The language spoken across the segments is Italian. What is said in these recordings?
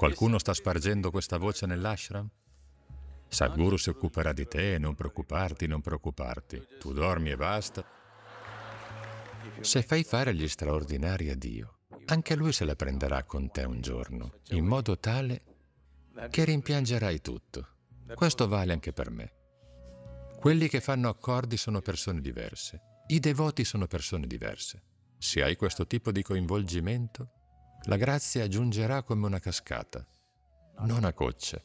Qualcuno sta spargendo questa voce nell'ashram? Sadhguru si occuperà di te, non preoccuparti, non preoccuparti. Tu dormi e basta. Se fai fare gli straordinari a Dio, anche Lui se la prenderà con te un giorno, in modo tale che rimpiangerai tutto. Questo vale anche per me. Quelli che fanno accordi sono persone diverse. I devoti sono persone diverse. Se hai questo tipo di coinvolgimento, la grazia giungerà come una cascata, non a gocce.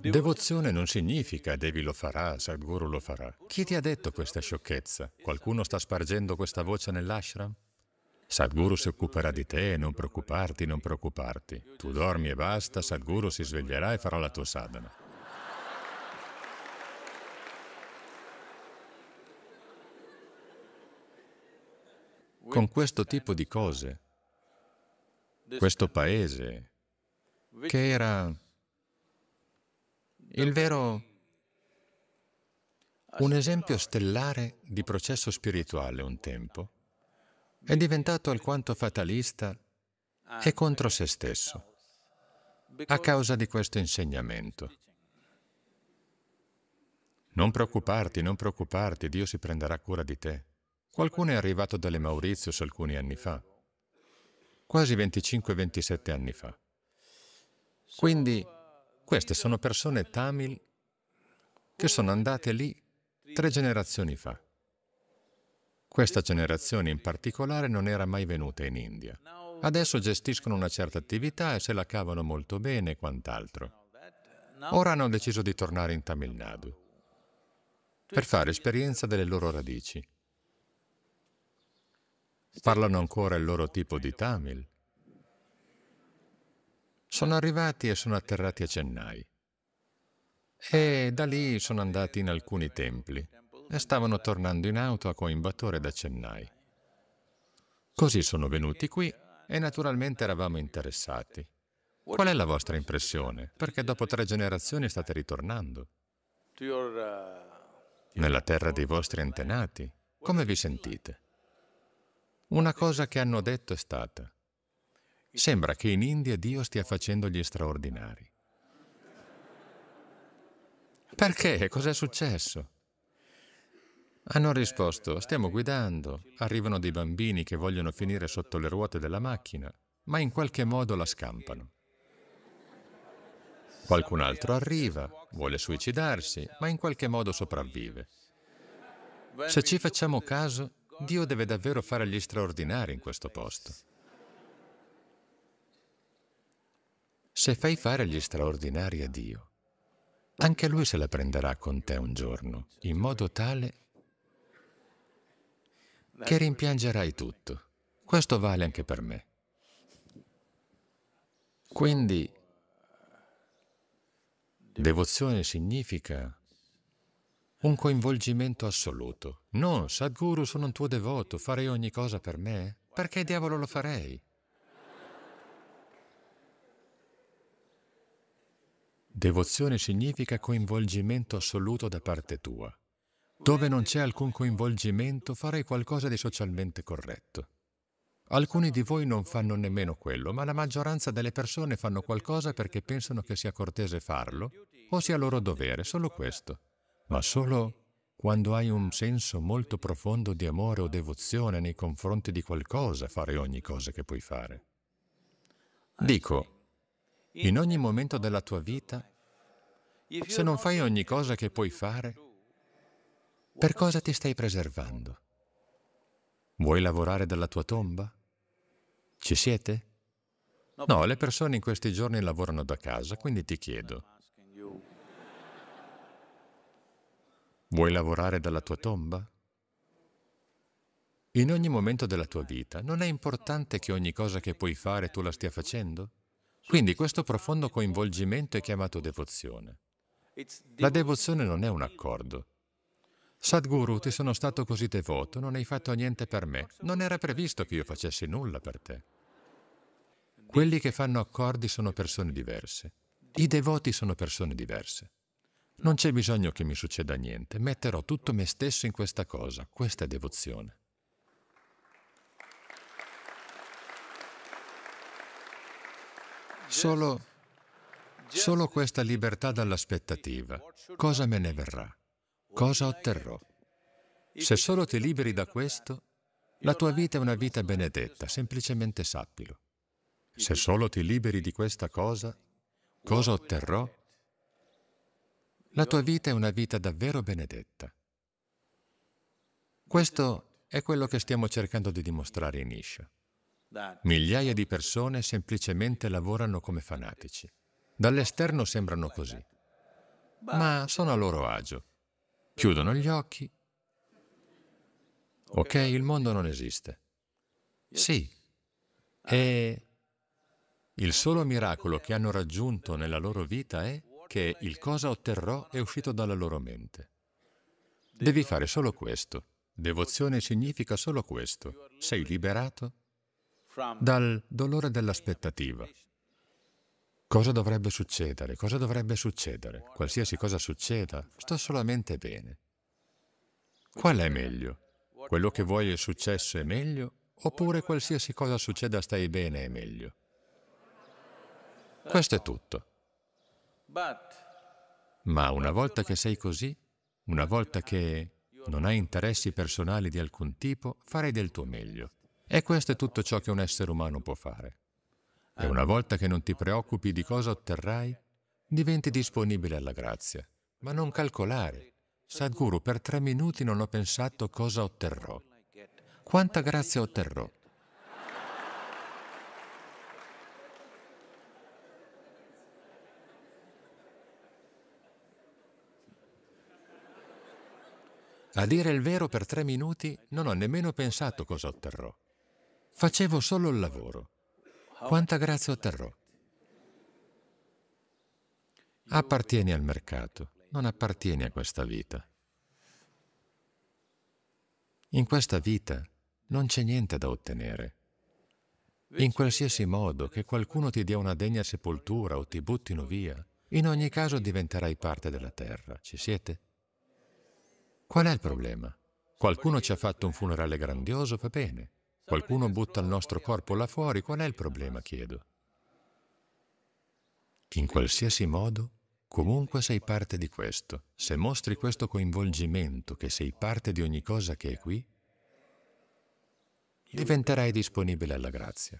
Devozione non significa Devi lo farà, Sadhguru lo farà. Chi ti ha detto questa sciocchezza? Qualcuno sta spargendo questa voce nell'ashram? Sadhguru si occuperà di te, non preoccuparti, non preoccuparti. Tu dormi e basta, Sadhguru si sveglierà e farà la tua sadhana. con questo tipo di cose, questo paese, che era il vero un esempio stellare di processo spirituale un tempo, è diventato alquanto fatalista e contro se stesso, a causa di questo insegnamento. Non preoccuparti, non preoccuparti, Dio si prenderà cura di te. Qualcuno è arrivato dalle Mauritius alcuni anni fa, quasi 25-27 anni fa. Quindi queste sono persone tamil che sono andate lì tre generazioni fa. Questa generazione in particolare non era mai venuta in India. Adesso gestiscono una certa attività e se la cavano molto bene e quant'altro. Ora hanno deciso di tornare in Tamil Nadu per fare esperienza delle loro radici parlano ancora il loro tipo di Tamil. Sono arrivati e sono atterrati a Chennai. E da lì sono andati in alcuni templi e stavano tornando in auto a Coimbatore da Chennai. Così sono venuti qui e naturalmente eravamo interessati. Qual è la vostra impressione? Perché dopo tre generazioni state ritornando. Nella terra dei vostri antenati, come vi sentite? Una cosa che hanno detto è stata, sembra che in India Dio stia facendo gli straordinari. Perché? Cos'è successo? Hanno risposto, stiamo guidando, arrivano dei bambini che vogliono finire sotto le ruote della macchina, ma in qualche modo la scampano. Qualcun altro arriva, vuole suicidarsi, ma in qualche modo sopravvive. Se ci facciamo caso, Dio deve davvero fare gli straordinari in questo posto. Se fai fare gli straordinari a Dio, anche Lui se la prenderà con te un giorno, in modo tale che rimpiangerai tutto. Questo vale anche per me. Quindi, devozione significa un coinvolgimento assoluto. No, Sadhguru, sono un tuo devoto, farei ogni cosa per me. Perché diavolo lo farei? Devozione significa coinvolgimento assoluto da parte tua. Dove non c'è alcun coinvolgimento, farei qualcosa di socialmente corretto. Alcuni di voi non fanno nemmeno quello, ma la maggioranza delle persone fanno qualcosa perché pensano che sia cortese farlo o sia loro dovere, solo questo ma solo quando hai un senso molto profondo di amore o devozione nei confronti di qualcosa, fare ogni cosa che puoi fare. Dico, in ogni momento della tua vita, se non fai ogni cosa che puoi fare, per cosa ti stai preservando? Vuoi lavorare dalla tua tomba? Ci siete? No, le persone in questi giorni lavorano da casa, quindi ti chiedo, Vuoi lavorare dalla tua tomba? In ogni momento della tua vita non è importante che ogni cosa che puoi fare tu la stia facendo? Quindi questo profondo coinvolgimento è chiamato devozione. La devozione non è un accordo. Sadhguru, ti sono stato così devoto, non hai fatto niente per me. Non era previsto che io facessi nulla per te. Quelli che fanno accordi sono persone diverse. I devoti sono persone diverse. Non c'è bisogno che mi succeda niente, metterò tutto me stesso in questa cosa, questa è devozione. Solo, solo questa libertà dall'aspettativa. Cosa me ne verrà? Cosa otterrò? Se solo ti liberi da questo, la tua vita è una vita benedetta, semplicemente sappilo. Se solo ti liberi di questa cosa, cosa otterrò? La tua vita è una vita davvero benedetta. Questo è quello che stiamo cercando di dimostrare in Isha. Migliaia di persone semplicemente lavorano come fanatici. Dall'esterno sembrano così, ma sono a loro agio. Chiudono gli occhi. Ok, il mondo non esiste. Sì. E il solo miracolo che hanno raggiunto nella loro vita è che il cosa otterrò è uscito dalla loro mente. Devi fare solo questo. Devozione significa solo questo. Sei liberato dal dolore dell'aspettativa. Cosa dovrebbe succedere? Cosa dovrebbe succedere? Qualsiasi cosa succeda, sto solamente bene. Qual è meglio? Quello che vuoi è successo è meglio oppure qualsiasi cosa succeda stai bene è meglio? Questo è tutto. Ma una volta che sei così, una volta che non hai interessi personali di alcun tipo, farai del tuo meglio. E questo è tutto ciò che un essere umano può fare. E una volta che non ti preoccupi di cosa otterrai, diventi disponibile alla grazia. Ma non calcolare. Sadhguru, per tre minuti non ho pensato cosa otterrò. Quanta grazia otterrò? A dire il vero, per tre minuti non ho nemmeno pensato cosa otterrò. Facevo solo il lavoro. Quanta grazia otterrò? Appartieni al mercato, non appartieni a questa vita. In questa vita non c'è niente da ottenere. In qualsiasi modo, che qualcuno ti dia una degna sepoltura o ti buttino via, in ogni caso diventerai parte della terra. Ci siete? Qual è il problema? Qualcuno ci ha fatto un funerale grandioso, va bene. Qualcuno butta il nostro corpo là fuori, qual è il problema, chiedo? In qualsiasi modo, comunque sei parte di questo. Se mostri questo coinvolgimento, che sei parte di ogni cosa che è qui, diventerai disponibile alla grazia.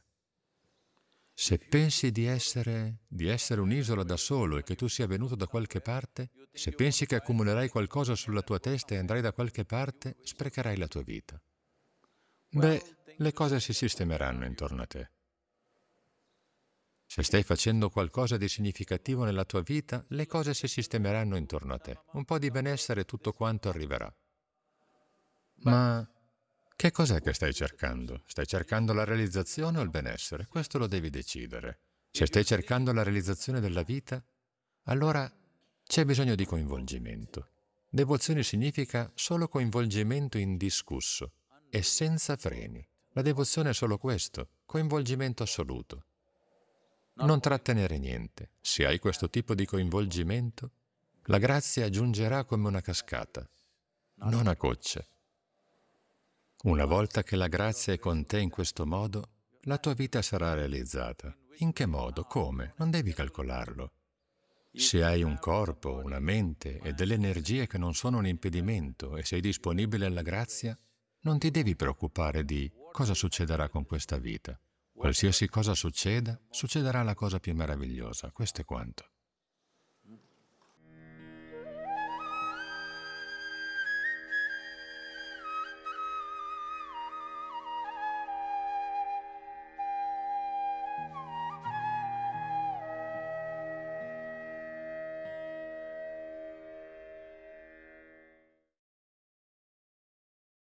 Se pensi di essere, di essere un'isola da solo e che tu sia venuto da qualche parte, se pensi che accumulerai qualcosa sulla tua testa e andrai da qualche parte, sprecherai la tua vita. Beh, le cose si sistemeranno intorno a te. Se stai facendo qualcosa di significativo nella tua vita, le cose si sistemeranno intorno a te. Un po' di benessere e tutto quanto arriverà. Ma che cos'è che stai cercando? Stai cercando la realizzazione o il benessere? Questo lo devi decidere. Se stai cercando la realizzazione della vita, allora c'è bisogno di coinvolgimento. Devozione significa solo coinvolgimento indiscusso e senza freni. La devozione è solo questo, coinvolgimento assoluto. Non trattenere niente. Se hai questo tipo di coinvolgimento, la grazia giungerà come una cascata, non a gocce. Una volta che la grazia è con te in questo modo, la tua vita sarà realizzata. In che modo? Come? Non devi calcolarlo. Se hai un corpo, una mente e delle energie che non sono un impedimento e sei disponibile alla grazia, non ti devi preoccupare di cosa succederà con questa vita. Qualsiasi cosa succeda, succederà la cosa più meravigliosa. Questo è quanto.